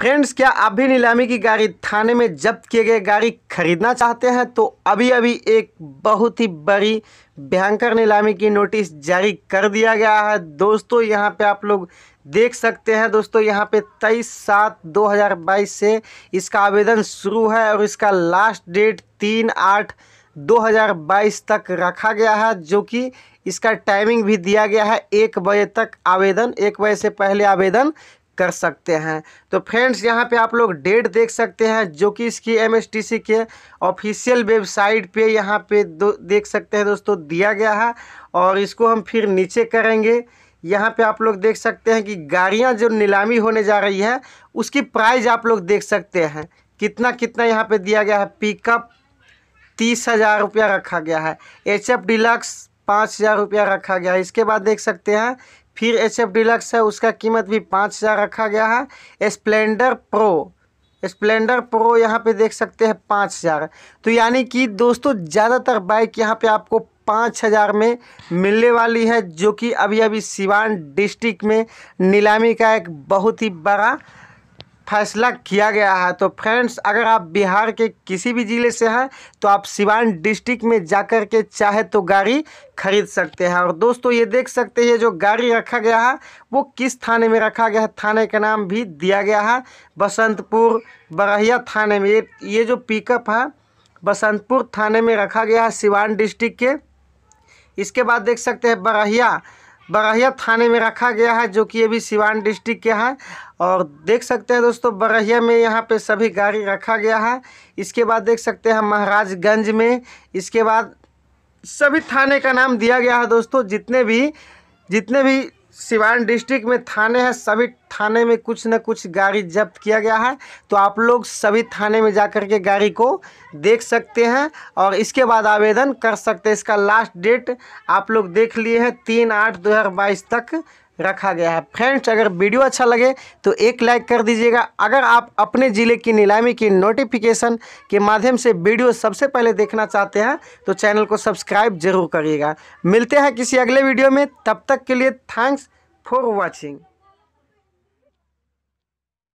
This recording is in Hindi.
फ्रेंड्स क्या आप भी नीलामी की गाड़ी थाने में जब्त किए गए गाड़ी खरीदना चाहते हैं तो अभी अभी एक बहुत ही बड़ी भयंकर नीलामी की नोटिस जारी कर दिया गया है दोस्तों यहां पे आप लोग देख सकते हैं दोस्तों यहां पे तेईस सात 2022 से इसका आवेदन शुरू है और इसका लास्ट डेट तीन आठ 2022 तक रखा गया है जो कि इसका टाइमिंग भी दिया गया है एक बजे तक आवेदन एक बजे से पहले आवेदन कर सकते हैं तो फ्रेंड्स यहाँ पे आप लोग डेट देख सकते हैं जो कि इसकी एमएसटीसी के ऑफिशियल वेबसाइट पे यहाँ पे दो देख सकते हैं दोस्तों दिया गया है और इसको हम फिर नीचे करेंगे यहाँ पे आप लोग देख सकते हैं कि गाड़ियाँ जो नीलामी होने जा रही है उसकी प्राइज़ आप लोग देख सकते हैं कितना कितना यहाँ पर दिया गया है पिकअप तीस हज़ार रुपया रखा गया है एच एफ डिलक्स पाँच हज़ार रुपया रखा गया है इसके बाद देख सकते हैं फिर एच एफ डिलक्स है उसका कीमत भी पाँच हज़ार रखा गया है स्प्लेंडर प्रो स्प्लेंडर प्रो यहाँ पे देख सकते हैं पाँच हज़ार तो यानी कि दोस्तों ज़्यादातर बाइक यहाँ पे आपको पाँच हज़ार में मिलने वाली है जो कि अभी अभी सिवान डिस्ट्रिक्ट में नीलामी का एक बहुत ही बड़ा फैसला किया गया है तो फ्रेंड्स अगर आप बिहार के किसी भी ज़िले से हैं तो आप सिवान डिस्ट्रिक्ट में जा कर के चाहे तो गाड़ी खरीद सकते हैं और दोस्तों ये देख सकते हैं जो गाड़ी रखा गया है वो किस थाने में रखा गया है थाने का नाम भी दिया गया है बसंतपुर बरहिया थाने में ये ये जो पिकअप है बसंतपुर थाने में रखा गया है सिवान डिस्ट्रिक्ट के इसके बाद देख सकते हैं बरहिया बरहिया थाने में रखा गया है जो कि ये भी सिवान डिस्ट्रिक्ट के हैं और देख सकते हैं दोस्तों बरहिया में यहाँ पे सभी गाड़ी रखा गया है इसके बाद देख सकते हैं महाराजगंज में इसके बाद सभी थाने का नाम दिया गया है दोस्तों जितने भी जितने भी सिवान डिस्ट्रिक्ट में थाने हैं सभी थाने में कुछ ना कुछ गाड़ी जब्त किया गया है तो आप लोग सभी थाने में जा कर के गाड़ी को देख सकते हैं और इसके बाद आवेदन कर सकते हैं इसका लास्ट डेट आप लोग देख लिए हैं तीन आठ दो हज़ार बाईस तक रखा गया है फ्रेंड्स अगर वीडियो अच्छा लगे तो एक लाइक कर दीजिएगा अगर आप अपने ज़िले की नीलामी की नोटिफिकेशन के माध्यम से वीडियो सबसे पहले देखना चाहते हैं तो चैनल को सब्सक्राइब जरूर करिएगा मिलते हैं किसी अगले वीडियो में तब तक के लिए थैंक्स फॉर वॉचिंग